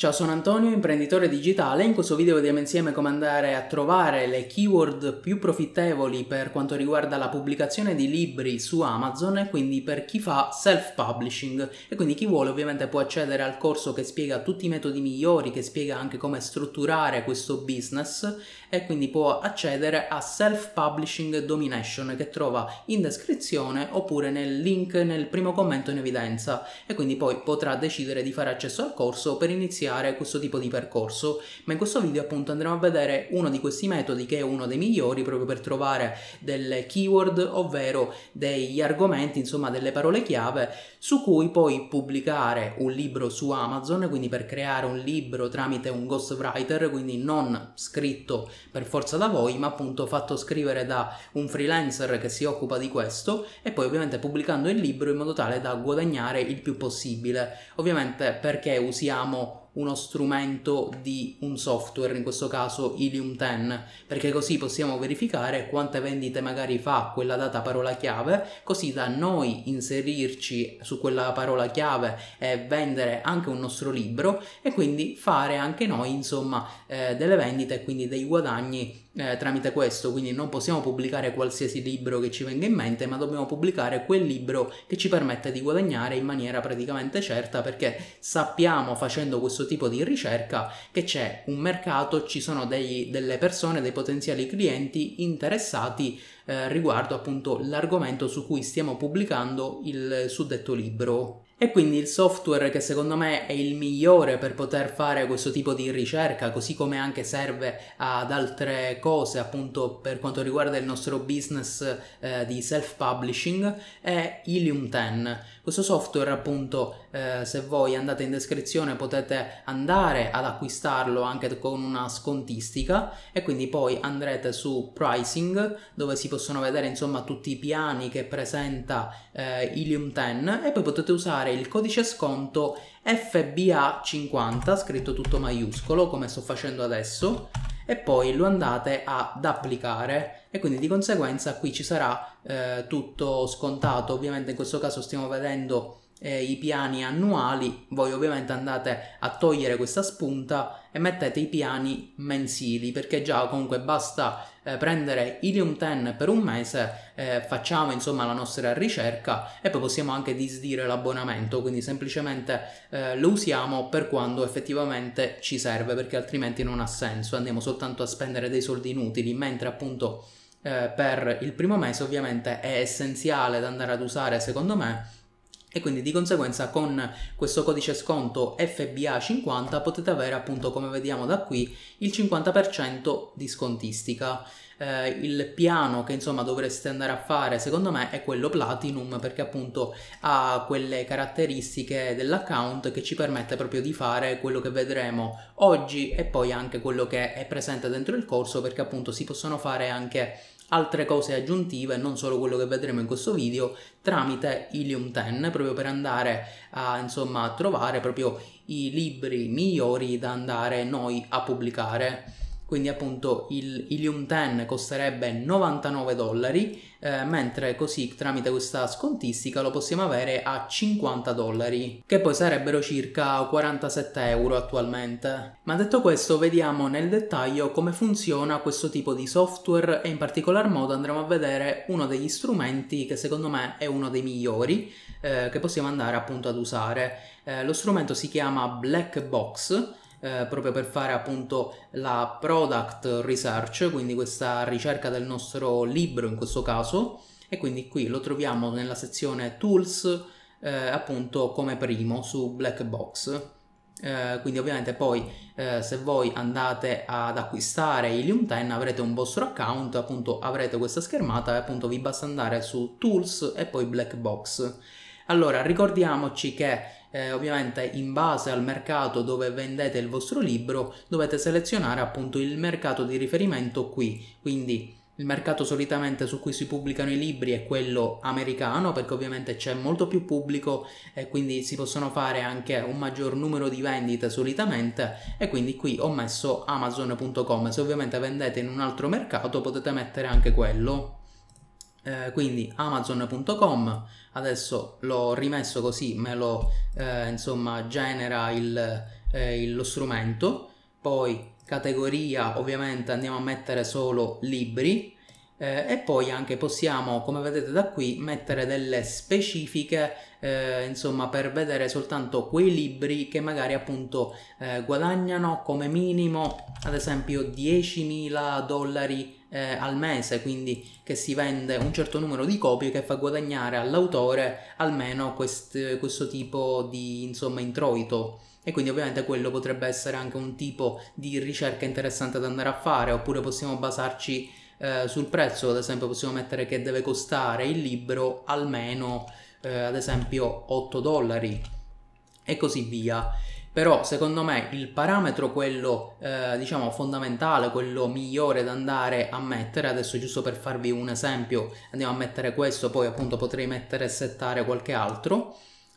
Ciao, sono Antonio, imprenditore digitale. In questo video vediamo insieme come andare a trovare le keyword più profittevoli per quanto riguarda la pubblicazione di libri su Amazon e quindi per chi fa self-publishing. E quindi chi vuole ovviamente può accedere al corso che spiega tutti i metodi migliori, che spiega anche come strutturare questo business e quindi può accedere a Self-Publishing Domination che trova in descrizione oppure nel link nel primo commento in evidenza e quindi poi potrà decidere di fare accesso al corso per iniziare iniziare questo tipo di percorso, ma in questo video appunto andremo a vedere uno di questi metodi che è uno dei migliori proprio per trovare delle keyword, ovvero degli argomenti, insomma delle parole chiave su cui poi pubblicare un libro su Amazon, quindi per creare un libro tramite un ghostwriter, quindi non scritto per forza da voi, ma appunto fatto scrivere da un freelancer che si occupa di questo e poi ovviamente pubblicando il libro in modo tale da guadagnare il più possibile. Ovviamente perché usiamo uno strumento di un software, in questo caso Ilium 10, perché così possiamo verificare quante vendite magari fa quella data parola chiave, così da noi inserirci su quella parola chiave e vendere anche un nostro libro e quindi fare anche noi insomma eh, delle vendite e quindi dei guadagni eh, tramite questo, quindi non possiamo pubblicare qualsiasi libro che ci venga in mente, ma dobbiamo pubblicare quel libro che ci permette di guadagnare in maniera praticamente certa perché sappiamo facendo questo tipo di ricerca che c'è un mercato, ci sono dei, delle persone, dei potenziali clienti interessati eh, riguardo appunto l'argomento su cui stiamo pubblicando il suddetto libro. E quindi il software che secondo me è il migliore per poter fare questo tipo di ricerca, così come anche serve ad altre cose, appunto per quanto riguarda il nostro business eh, di self-publishing, è Ilium 10 questo software appunto eh, se voi andate in descrizione potete andare ad acquistarlo anche con una scontistica e quindi poi andrete su pricing dove si possono vedere insomma tutti i piani che presenta eh, Ilium 10 e poi potete usare il codice sconto FBA50 scritto tutto maiuscolo come sto facendo adesso e poi lo andate ad applicare e quindi di conseguenza qui ci sarà eh, tutto scontato. Ovviamente in questo caso stiamo vedendo eh, i piani annuali, voi ovviamente andate a togliere questa spunta e mettete i piani mensili perché già comunque basta eh, prendere Ilium 10 per un mese, eh, facciamo insomma la nostra ricerca e poi possiamo anche disdire l'abbonamento, quindi semplicemente eh, lo usiamo per quando effettivamente ci serve perché altrimenti non ha senso, andiamo soltanto a spendere dei soldi inutili, mentre appunto eh, per il primo mese ovviamente è essenziale da andare ad usare secondo me e quindi di conseguenza con questo codice sconto FBA50 potete avere appunto come vediamo da qui il 50% di scontistica eh, il piano che insomma dovreste andare a fare secondo me è quello Platinum perché appunto ha quelle caratteristiche dell'account che ci permette proprio di fare quello che vedremo oggi e poi anche quello che è presente dentro il corso perché appunto si possono fare anche altre cose aggiuntive, non solo quello che vedremo in questo video, tramite Ilium 10, proprio per andare a insomma, trovare proprio i libri migliori da andare noi a pubblicare quindi appunto il Ilium 10 costerebbe 99 dollari, eh, mentre così tramite questa scontistica lo possiamo avere a 50 dollari, che poi sarebbero circa 47 euro attualmente. Ma detto questo vediamo nel dettaglio come funziona questo tipo di software e in particolar modo andremo a vedere uno degli strumenti che secondo me è uno dei migliori eh, che possiamo andare appunto ad usare. Eh, lo strumento si chiama Black Box eh, proprio per fare appunto la product research, quindi questa ricerca del nostro libro in questo caso e quindi qui lo troviamo nella sezione tools eh, appunto come primo su Blackbox. Eh, quindi ovviamente poi eh, se voi andate ad acquistare Ilium 10 avrete un vostro account, appunto avrete questa schermata e appunto vi basta andare su Tools e poi Black Box. Allora ricordiamoci che eh, ovviamente in base al mercato dove vendete il vostro libro dovete selezionare appunto il mercato di riferimento qui, quindi il mercato solitamente su cui si pubblicano i libri è quello americano perché ovviamente c'è molto più pubblico e quindi si possono fare anche un maggior numero di vendite solitamente e quindi qui ho messo amazon.com se ovviamente vendete in un altro mercato potete mettere anche quello eh, quindi amazon.com adesso l'ho rimesso così me lo eh, insomma genera il, eh, lo strumento poi categoria ovviamente andiamo a mettere solo libri eh, e poi anche possiamo come vedete da qui mettere delle specifiche eh, insomma per vedere soltanto quei libri che magari appunto eh, guadagnano come minimo ad esempio 10.000 dollari eh, al mese, quindi che si vende un certo numero di copie che fa guadagnare all'autore almeno quest, questo tipo di insomma, introito. E quindi ovviamente quello potrebbe essere anche un tipo di ricerca interessante da andare a fare, oppure possiamo basarci eh, sul prezzo, ad esempio possiamo mettere che deve costare il libro almeno eh, ad esempio 8 dollari e così via però secondo me il parametro quello eh, diciamo fondamentale quello migliore da andare a mettere adesso giusto per farvi un esempio andiamo a mettere questo poi appunto potrei mettere e settare qualche altro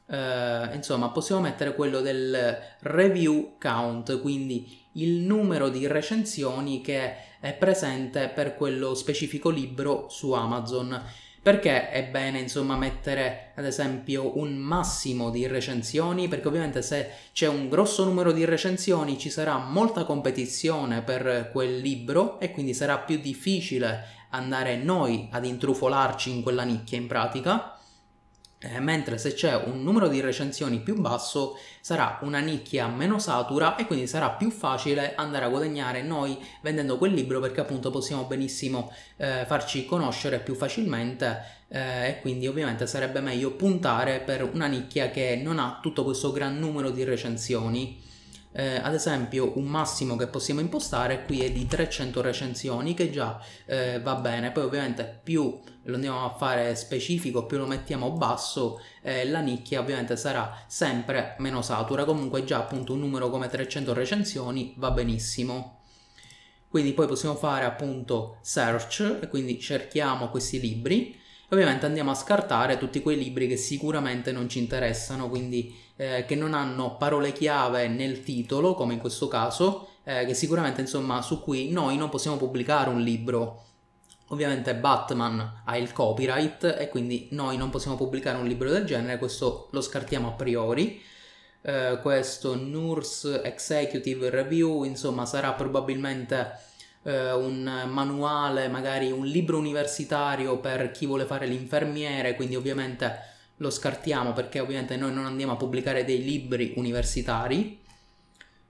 eh, insomma possiamo mettere quello del review count quindi il numero di recensioni che è presente per quello specifico libro su Amazon perché è bene, insomma, mettere ad esempio un massimo di recensioni? Perché ovviamente se c'è un grosso numero di recensioni ci sarà molta competizione per quel libro e quindi sarà più difficile andare noi ad intrufolarci in quella nicchia in pratica eh, mentre se c'è un numero di recensioni più basso sarà una nicchia meno satura e quindi sarà più facile andare a guadagnare noi vendendo quel libro perché appunto possiamo benissimo eh, farci conoscere più facilmente eh, e quindi ovviamente sarebbe meglio puntare per una nicchia che non ha tutto questo gran numero di recensioni eh, ad esempio un massimo che possiamo impostare qui è di 300 recensioni che già eh, va bene, poi ovviamente più lo andiamo a fare specifico, più lo mettiamo basso, eh, la nicchia ovviamente sarà sempre meno satura, comunque già appunto un numero come 300 recensioni va benissimo quindi poi possiamo fare appunto search e quindi cerchiamo questi libri ovviamente andiamo a scartare tutti quei libri che sicuramente non ci interessano, quindi eh, che non hanno parole chiave nel titolo, come in questo caso, eh, che sicuramente insomma su cui noi non possiamo pubblicare un libro. Ovviamente Batman ha il copyright e quindi noi non possiamo pubblicare un libro del genere, questo lo scartiamo a priori. Eh, questo Nurse Executive Review, insomma, sarà probabilmente eh, un manuale, magari un libro universitario per chi vuole fare l'infermiere, quindi ovviamente lo scartiamo perché ovviamente noi non andiamo a pubblicare dei libri universitari.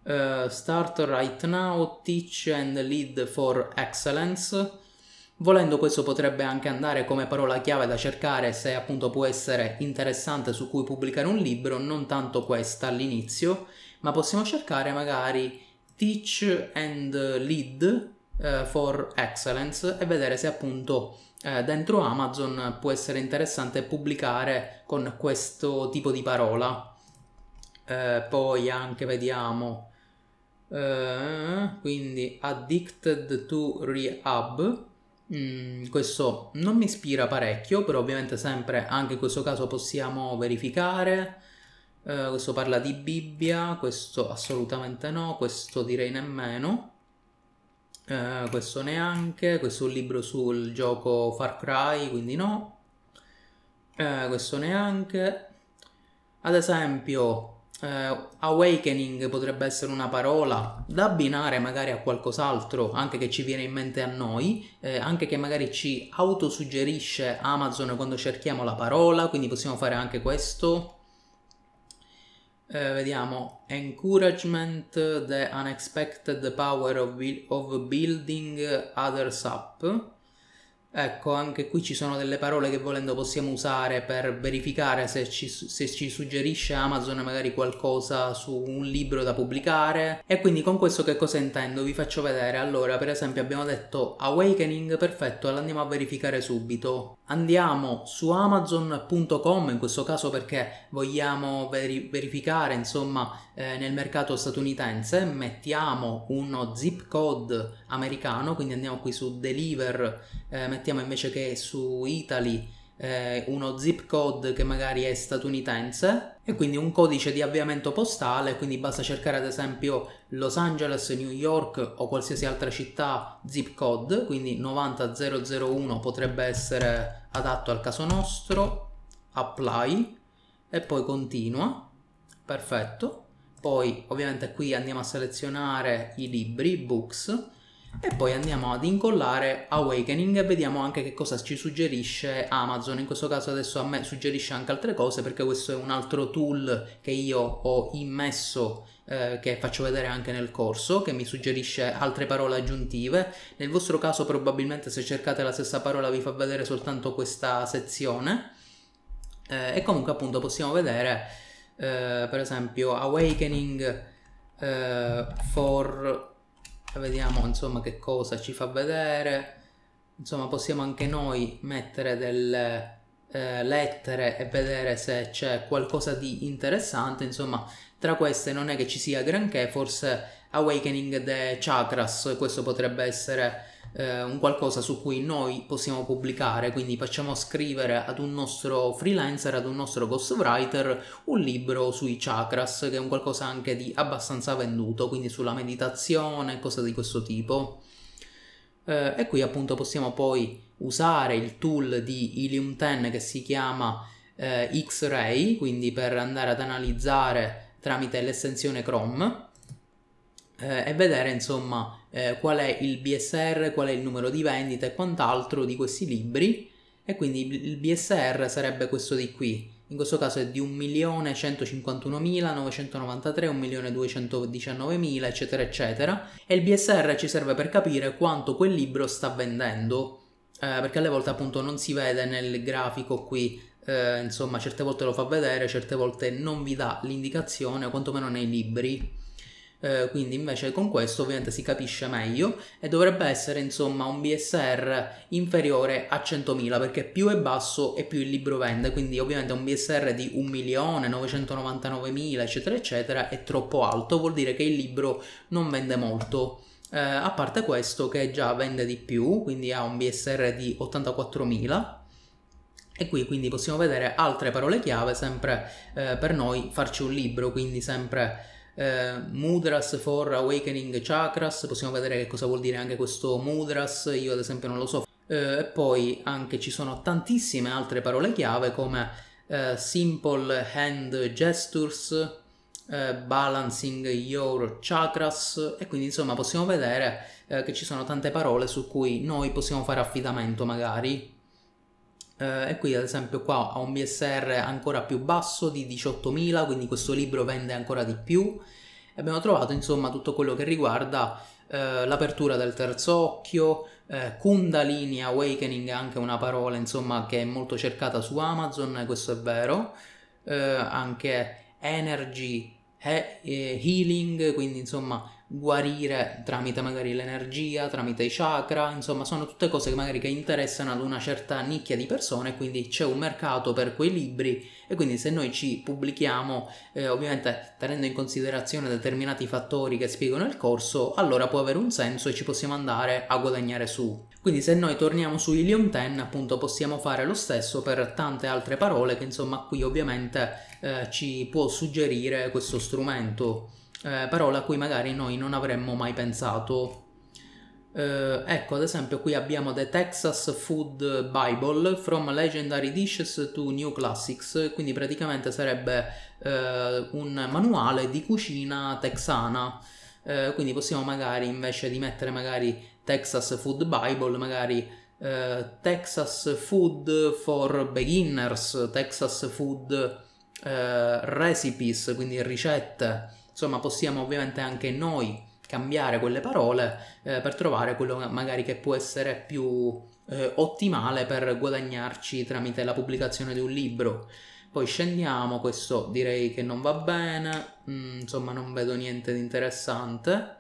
Uh, start right now, teach and lead for excellence. Volendo questo potrebbe anche andare come parola chiave da cercare se appunto può essere interessante su cui pubblicare un libro, non tanto questa all'inizio, ma possiamo cercare magari teach and lead eh, for Excellence e vedere se appunto eh, dentro Amazon può essere interessante pubblicare con questo tipo di parola. Eh, poi anche vediamo eh, quindi Addicted to Rehab. Mm, questo non mi ispira parecchio, però ovviamente sempre anche in questo caso possiamo verificare. Eh, questo parla di Bibbia, questo assolutamente no, questo direi nemmeno. Eh, questo neanche, questo è un libro sul gioco Far Cry, quindi no, eh, questo neanche. Ad esempio, eh, awakening potrebbe essere una parola da abbinare magari a qualcos'altro, anche che ci viene in mente a noi, eh, anche che magari ci autosuggerisce Amazon quando cerchiamo la parola, quindi possiamo fare anche questo. Eh, vediamo, encouragement the unexpected power of, of building others up Ecco, anche qui ci sono delle parole che volendo possiamo usare per verificare se ci, se ci, suggerisce Amazon magari qualcosa su un libro da pubblicare. E quindi con questo che cosa intendo? Vi faccio vedere. Allora, per esempio abbiamo detto Awakening, perfetto, l'andiamo a verificare subito. Andiamo su amazon.com in questo caso perché vogliamo veri- verificare, insomma, eh, nel mercato statunitense, mettiamo uno zip code americano, quindi andiamo qui su deliver, eh, mettiamo invece che su Italy eh, uno zip code che magari è statunitense e quindi un codice di avviamento postale, quindi basta cercare ad esempio Los Angeles, New York o qualsiasi altra città zip code, quindi 90001 potrebbe essere adatto al caso nostro, apply e poi continua, perfetto poi ovviamente qui andiamo a selezionare i libri, books, e poi andiamo ad incollare Awakening e vediamo anche che cosa ci suggerisce Amazon. In questo caso adesso a me suggerisce anche altre cose perché questo è un altro tool che io ho immesso eh, che faccio vedere anche nel corso che mi suggerisce altre parole aggiuntive. Nel vostro caso probabilmente se cercate la stessa parola vi fa vedere soltanto questa sezione eh, e comunque appunto possiamo vedere eh, per esempio Awakening eh, for vediamo insomma che cosa ci fa vedere insomma possiamo anche noi mettere delle eh, lettere e vedere se c'è qualcosa di interessante insomma tra queste non è che ci sia granché forse Awakening the Chakras questo potrebbe essere eh, un qualcosa su cui noi possiamo pubblicare, quindi facciamo scrivere ad un nostro freelancer, ad un nostro ghostwriter, un libro sui chakras, che è un qualcosa anche di abbastanza venduto, quindi sulla meditazione, cose di questo tipo. Eh, e qui appunto possiamo poi usare il tool di Ilium 10 che si chiama eh, X-Ray, quindi per andare ad analizzare tramite l'estensione Chrome eh, e vedere insomma eh, qual è il BSR, qual è il numero di vendita e quant'altro di questi libri e quindi il BSR sarebbe questo di qui. In questo caso è di 1.151.993, eccetera eccetera e il BSR ci serve per capire quanto quel libro sta vendendo eh, perché alle volte appunto non si vede nel grafico qui eh, insomma certe volte lo fa vedere, certe volte non vi dà l'indicazione quantomeno nei libri eh, quindi invece con questo ovviamente si capisce meglio e dovrebbe essere insomma un BSR inferiore a 100.000 perché più è basso e più il libro vende, quindi ovviamente un BSR di 1.999.000 eccetera eccetera è troppo alto, vuol dire che il libro non vende molto. Eh, a parte questo che già vende di più, quindi ha un BSR di 84.000 e qui quindi possiamo vedere altre parole chiave sempre eh, per noi farci un libro, quindi sempre eh, mudras for awakening chakras, possiamo vedere che cosa vuol dire anche questo mudras, io ad esempio non lo so. Eh, poi anche ci sono tantissime altre parole chiave come eh, simple hand gestures, eh, balancing your chakras e quindi insomma possiamo vedere eh, che ci sono tante parole su cui noi possiamo fare affidamento magari eh, e qui ad esempio qua ha un BSR ancora più basso di 18.000, quindi questo libro vende ancora di più. E abbiamo trovato insomma tutto quello che riguarda eh, l'apertura del terzo occhio, eh, Kundalini Awakening è anche una parola insomma che è molto cercata su Amazon, questo è vero, eh, anche Energy eh, Healing, quindi insomma guarire tramite magari l'energia, tramite i chakra, insomma sono tutte cose che magari che interessano ad una certa nicchia di persone, quindi c'è un mercato per quei libri e quindi se noi ci pubblichiamo, eh, ovviamente tenendo in considerazione determinati fattori che spiegano il corso, allora può avere un senso e ci possiamo andare a guadagnare su. Quindi se noi torniamo su Ilium 10 appunto possiamo fare lo stesso per tante altre parole che insomma qui ovviamente eh, ci può suggerire questo strumento eh, parole a cui magari noi non avremmo mai pensato. Eh, ecco, ad esempio, qui abbiamo The Texas Food Bible From Legendary Dishes to New Classics, quindi praticamente sarebbe eh, un manuale di cucina texana. Eh, quindi possiamo magari invece di mettere magari Texas Food Bible, magari eh, Texas Food for Beginners, Texas Food eh, Recipes, quindi ricette Insomma, possiamo ovviamente anche noi cambiare quelle parole eh, per trovare quello magari che può essere più eh, ottimale per guadagnarci tramite la pubblicazione di un libro. Poi scendiamo, questo direi che non va bene, mm, insomma non vedo niente di interessante.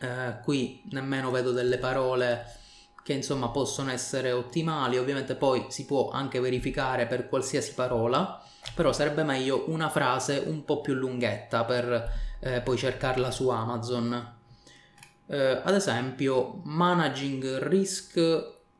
Eh, qui nemmeno vedo delle parole che insomma possono essere ottimali, ovviamente poi si può anche verificare per qualsiasi parola, però sarebbe meglio una frase un po' più lunghetta per eh, poi cercarla su Amazon. Eh, ad esempio, managing risk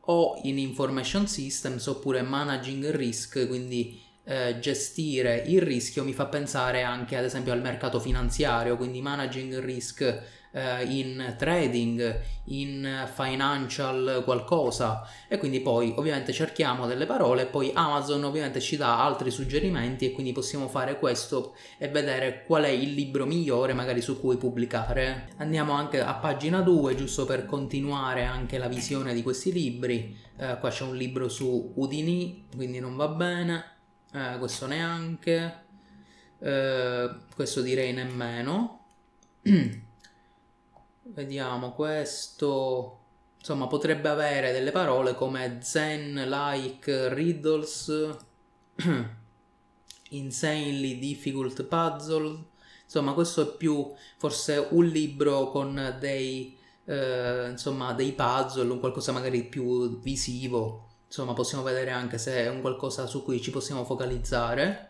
o in information systems oppure managing risk, quindi eh, gestire il rischio mi fa pensare anche ad esempio al mercato finanziario, quindi managing risk eh, in trading, in financial qualcosa e quindi poi ovviamente cerchiamo delle parole, poi Amazon ovviamente ci dà altri suggerimenti e quindi possiamo fare questo e vedere qual è il libro migliore magari su cui pubblicare. Andiamo anche a pagina 2 giusto per continuare anche la visione di questi libri, eh, qua c'è un libro su Udini quindi non va bene, eh, questo neanche. Eh, questo direi nemmeno Vediamo, questo insomma potrebbe avere delle parole come zen, like, riddles, insanely difficult puzzle. Insomma, questo è più forse un libro con dei, eh, insomma, dei puzzle, un qualcosa magari più visivo. Insomma, possiamo vedere anche se è un qualcosa su cui ci possiamo focalizzare.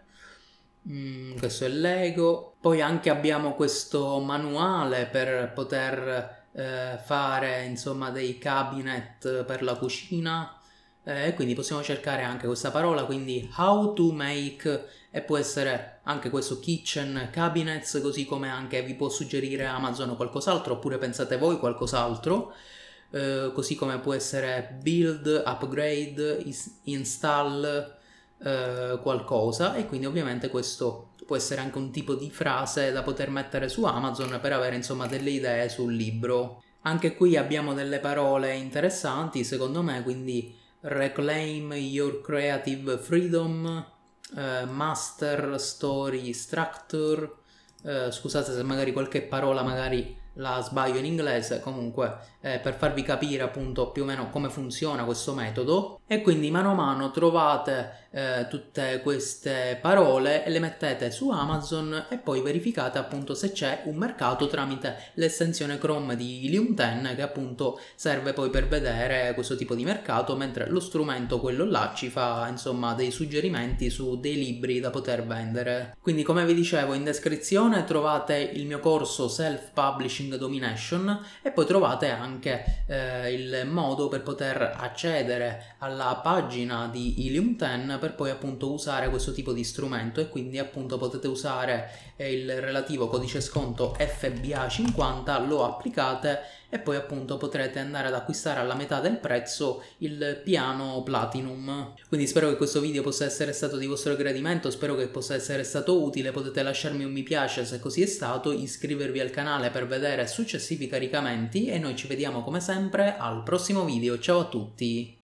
Mm, questo è Lego. Poi anche abbiamo questo manuale per poter eh, fare insomma dei cabinet per la cucina. Eh, quindi possiamo cercare anche questa parola, quindi how to make e può essere anche questo kitchen cabinets, così come anche vi può suggerire Amazon qualcos'altro, oppure pensate voi qualcos'altro. Eh, così come può essere build, upgrade, is- install, eh, qualcosa e quindi ovviamente questo può essere anche un tipo di frase da poter mettere su Amazon per avere insomma delle idee sul libro. Anche qui abbiamo delle parole interessanti secondo me, quindi reclaim your creative freedom, eh, master story structure, eh, scusate se magari qualche parola magari la sbaglio in inglese, comunque eh, per farvi capire appunto più o meno come funziona questo metodo e quindi mano a mano trovate eh, tutte queste parole e le mettete su Amazon e poi verificate appunto se c'è un mercato tramite l'estensione Chrome di Ilium 10 che appunto serve poi per vedere questo tipo di mercato mentre lo strumento quello là ci fa insomma dei suggerimenti su dei libri da poter vendere. Quindi come vi dicevo in descrizione trovate il mio corso self publishing Publishing Domination e poi trovate anche eh, il modo per poter accedere alla pagina di Ilium 10 per poi appunto usare questo tipo di strumento e quindi appunto potete usare eh, il relativo codice sconto FBA50, lo applicate e poi appunto potrete andare ad acquistare alla metà del prezzo il piano Platinum. Quindi spero che questo video possa essere stato di vostro gradimento, spero che possa essere stato utile, potete lasciarmi un mi piace se così è stato, iscrivervi al canale per vedere successivi caricamenti e noi ci vediamo come sempre al prossimo video, ciao a tutti!